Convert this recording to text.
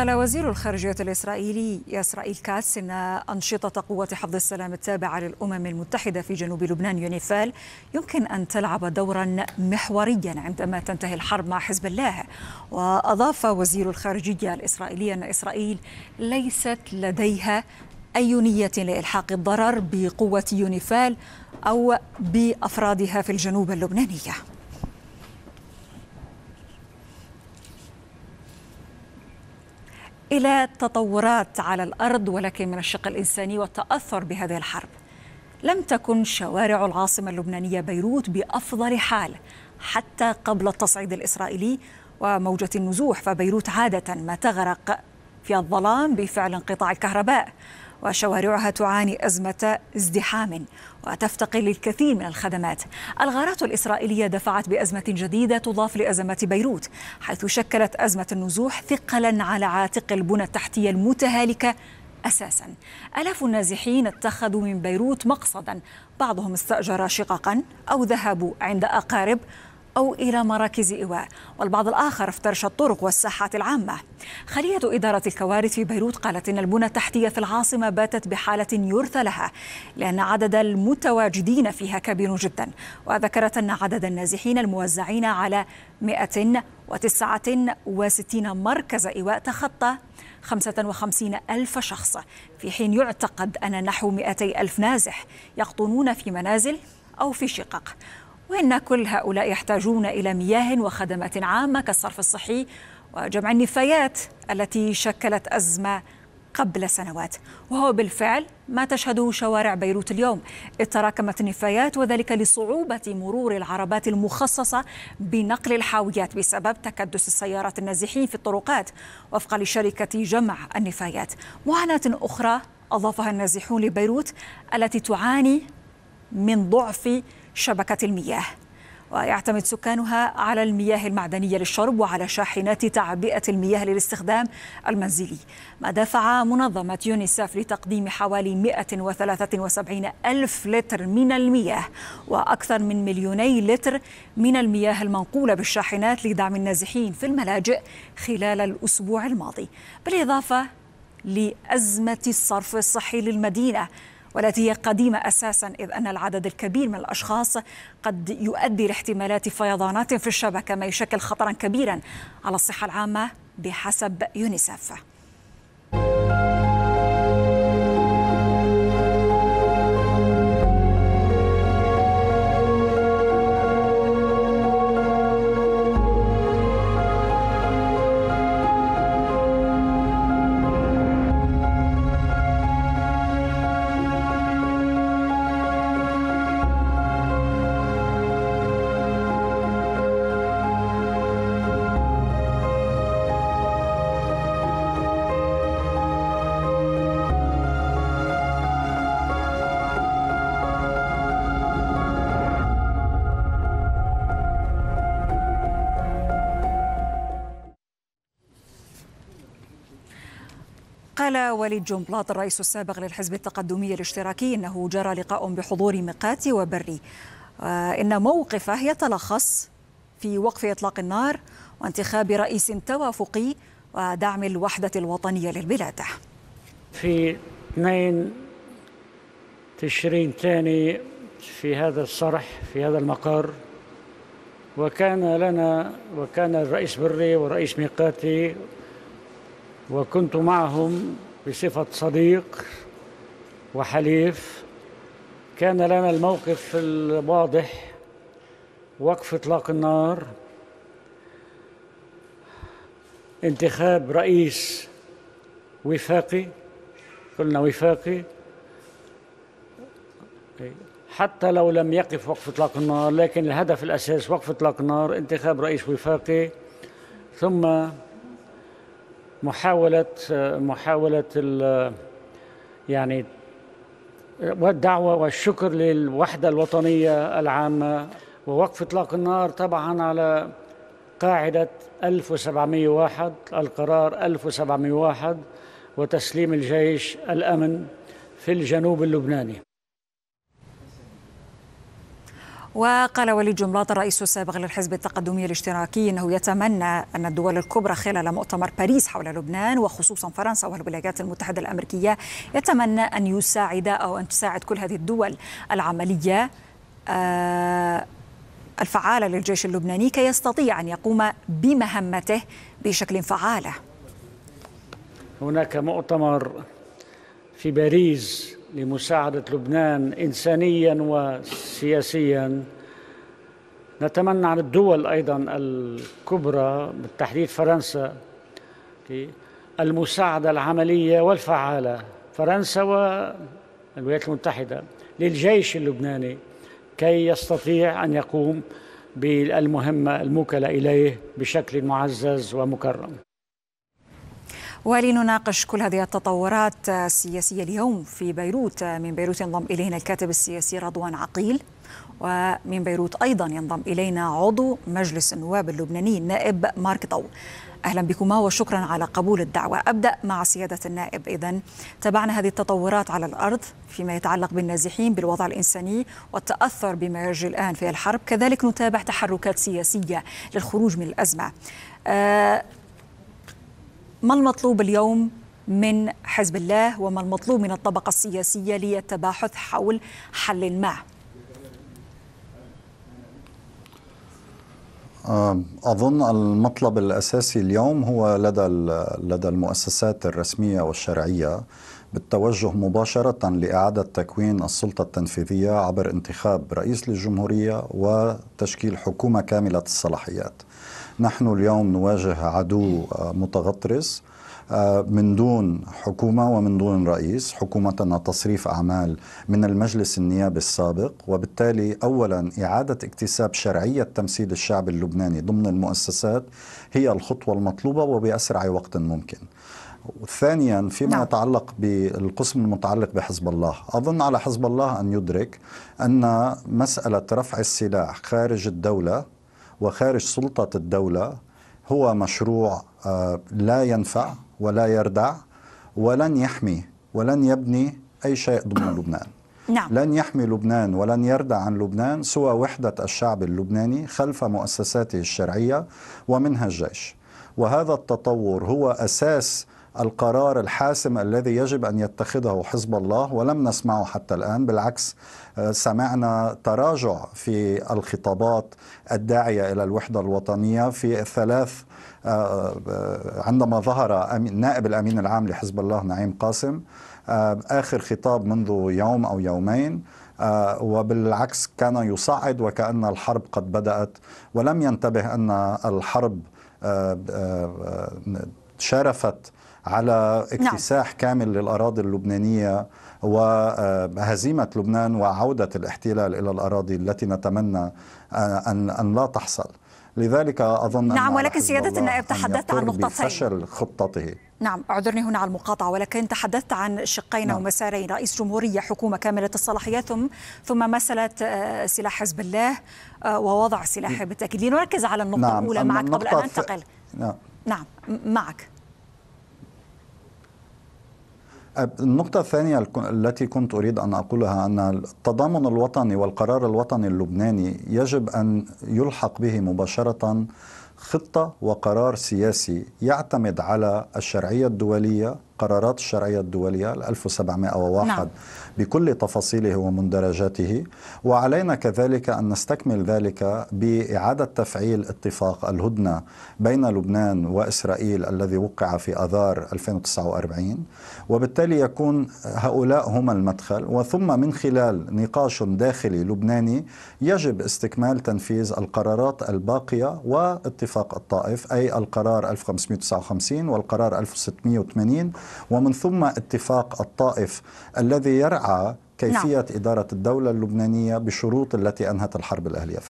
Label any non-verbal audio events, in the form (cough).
قال وزير الخارجية الإسرائيلي إسرائيل كاس إن أنشطة قوات حفظ السلام التابعة للأمم المتحدة في جنوب لبنان يونيفال يمكن أن تلعب دورا محوريا عندما تنتهي الحرب مع حزب الله وأضاف وزير الخارجية الإسرائيلي أن إسرائيل ليست لديها أي نية لإلحاق الضرر بقوة يونيفال أو بأفرادها في الجنوب اللبنانية إلى تطورات على الأرض ولكن من الشق الإنساني والتأثر بهذه الحرب لم تكن شوارع العاصمة اللبنانية بيروت بأفضل حال حتى قبل التصعيد الإسرائيلي وموجة النزوح فبيروت عادة ما تغرق في الظلام بفعل انقطاع الكهرباء وشوارعها تعاني أزمة ازدحام وتفتقر للكثير من الخدمات الغارات الإسرائيلية دفعت بأزمة جديدة تضاف لأزمة بيروت حيث شكلت أزمة النزوح ثقلا على عاتق البنى التحتية المتهالكة أساسا ألاف النازحين اتخذوا من بيروت مقصدا بعضهم استأجر شققا أو ذهبوا عند أقارب أو إلى مراكز إيواء والبعض الآخر افترش الطرق والساحات العامة خلية إدارة الكوارث في بيروت قالت إن البنى التحتية في العاصمة باتت بحالة يرثى لها لأن عدد المتواجدين فيها كبير جدا وذكرت أن عدد النازحين الموزعين على 169 مركز إيواء تخطى 55 ألف شخص في حين يعتقد أن نحو 200 ألف نازح يقطنون في منازل أو في شقق وإن كل هؤلاء يحتاجون إلى مياه وخدمات عامة كالصرف الصحي وجمع النفايات التي شكلت أزمة قبل سنوات وهو بالفعل ما تشهده شوارع بيروت اليوم إذ تراكمت النفايات وذلك لصعوبة مرور العربات المخصصة بنقل الحاويات بسبب تكدس السيارات النازحين في الطرقات وفقا لشركة جمع النفايات معاناة أخرى أضافها النازحون لبيروت التي تعاني من ضعف شبكة المياه ويعتمد سكانها على المياه المعدنية للشرب وعلى شاحنات تعبئة المياه للاستخدام المنزلي ما دفع منظمة يونيسف لتقديم حوالي 173 ألف لتر من المياه وأكثر من مليوني لتر من المياه المنقولة بالشاحنات لدعم النازحين في الملاجئ خلال الأسبوع الماضي بالإضافة لأزمة الصرف الصحي للمدينة والتي هي قديمة أساسا إذ أن العدد الكبير من الأشخاص قد يؤدي لاحتمالات فيضانات في الشبكة ما يشكل خطرا كبيرا على الصحة العامة بحسب يونيسف قال وليد جنبلاط الرئيس السابق للحزب التقدمي الاشتراكي انه جرى لقاء بحضور مقاتي وبري آه، ان موقفه يتلخص في وقف اطلاق النار وانتخاب رئيس توافقي ودعم الوحده الوطنيه للبلاد. في 2 تشرين ثاني في هذا الصرح في هذا المقر وكان لنا وكان الرئيس بري والرئيس ميقاتي وكنت معهم بصفة صديق وحليف كان لنا الموقف الواضح وقف اطلاق النار انتخاب رئيس وفاقي قلنا وفاقي حتى لو لم يقف وقف اطلاق النار لكن الهدف الاساس وقف اطلاق النار انتخاب رئيس وفاقي ثم محاولة محاولة يعني والدعوة والشكر للوحدة الوطنية العامة ووقف إطلاق النار طبعا على قاعدة 1701 القرار 1701 وتسليم الجيش الأمن في الجنوب اللبناني وقال وليد جملاط الرئيس السابق للحزب التقدمي الاشتراكي انه يتمنى ان الدول الكبرى خلال مؤتمر باريس حول لبنان وخصوصا فرنسا والولايات المتحده الامريكيه يتمنى ان يساعد او ان تساعد كل هذه الدول العمليه آه، الفعالة للجيش اللبناني كي يستطيع أن يقوم بمهمته بشكل فعالة هناك مؤتمر في باريس لمساعدة لبنان إنسانيا وسياسيا نتمنى عن الدول أيضا الكبرى بالتحديد فرنسا المساعدة العملية والفعالة فرنسا والولايات المتحدة للجيش اللبناني كي يستطيع أن يقوم بالمهمة الموكلة إليه بشكل معزز ومكرم ولنناقش كل هذه التطورات السياسية اليوم في بيروت من بيروت ينضم إلينا الكاتب السياسي رضوان عقيل ومن بيروت أيضا ينضم إلينا عضو مجلس النواب اللبناني النائب مارك طو أهلا بكما وشكرا على قبول الدعوة أبدأ مع سيادة النائب إذا تابعنا هذه التطورات على الأرض فيما يتعلق بالنازحين بالوضع الإنساني والتأثر بما يجري الآن في الحرب كذلك نتابع تحركات سياسية للخروج من الأزمة آه، ما المطلوب اليوم من حزب الله وما المطلوب من الطبقة السياسية للتباحث حول حل ما آه، أظن المطلب الأساسي اليوم هو لدى لدى المؤسسات الرسمية والشرعية بالتوجه مباشرة لإعادة تكوين السلطة التنفيذية عبر انتخاب رئيس للجمهورية وتشكيل حكومة كاملة الصلاحيات. نحن اليوم نواجه عدو آه، متغطرس آه، من دون حكومة ومن دون رئيس حكومتنا تصريف أعمال من المجلس النيابي السابق وبالتالي أولا إعادة اكتساب شرعية تمثيل الشعب اللبناني ضمن المؤسسات هي الخطوة المطلوبة وبأسرع وقت ممكن ثانيا فيما نعم. يتعلق بالقسم المتعلق بحزب الله أظن على حزب الله أن يدرك أن مسألة رفع السلاح خارج الدولة وخارج سلطة الدولة هو مشروع آه، لا ينفع ولا يردع ولن يحمي ولن يبني أي شيء ضمن (coughs) لبنان نعم. لن يحمي لبنان ولن يردع عن لبنان سوى وحدة الشعب اللبناني خلف مؤسساته الشرعية ومنها الجيش وهذا التطور هو أساس القرار الحاسم الذي يجب أن يتخذه حزب الله ولم نسمعه حتى الآن بالعكس آه، سمعنا تراجع في الخطابات الداعية إلى الوحدة الوطنية في الثلاث آه، آه، عندما ظهر نائب الأمين العام لحزب الله نعيم قاسم آخر خطاب منذ يوم أو يومين وبالعكس كان يصعد وكأن الحرب قد بدأت ولم ينتبه أن الحرب شرفت على نعم. اكتساح نعم. كامل للأراضي اللبنانية وهزيمة لبنان وعودة الاحتلال إلى الأراضي التي نتمنى أن, أن لا تحصل لذلك أظن نعم أن ولكن سيادة النائب تحدثت عن نقطتين فشل خطته نعم اعذرني هنا على المقاطعة ولكن تحدثت عن شقين نعم. ومسارين رئيس جمهورية حكومة كاملة الصلاحيات ثم ثم مسألة آه، سلاح حزب الله آه، ووضع سلاحه بالتأكيد لنركز على النقطة نعم. الأولى معك قبل أن أنتقل نعم. نعم معك النقطة الثانية التي كنت أريد أن أقولها أن التضامن الوطني والقرار الوطني اللبناني يجب أن يلحق به مباشرة خطة وقرار سياسي يعتمد على الشرعية الدولية قرارات الشرعية الدولية 1701 نعم. بكل تفاصيله ومندرجاته وعلينا كذلك أن نستكمل ذلك بإعادة تفعيل اتفاق الهدنة بين لبنان وإسرائيل الذي وقع في أذار 2049 وبالتالي يكون هؤلاء هم المدخل وثم من خلال نقاش داخلي لبناني يجب استكمال تنفيذ القرارات الباقية واتفاق اتفاق الطائف أي القرار 1559 والقرار 1680 ومن ثم اتفاق الطائف الذي يرعى نعم. كيفية نعم. إدارة الدولة اللبنانية بشروط التي أنهت الحرب الأهلية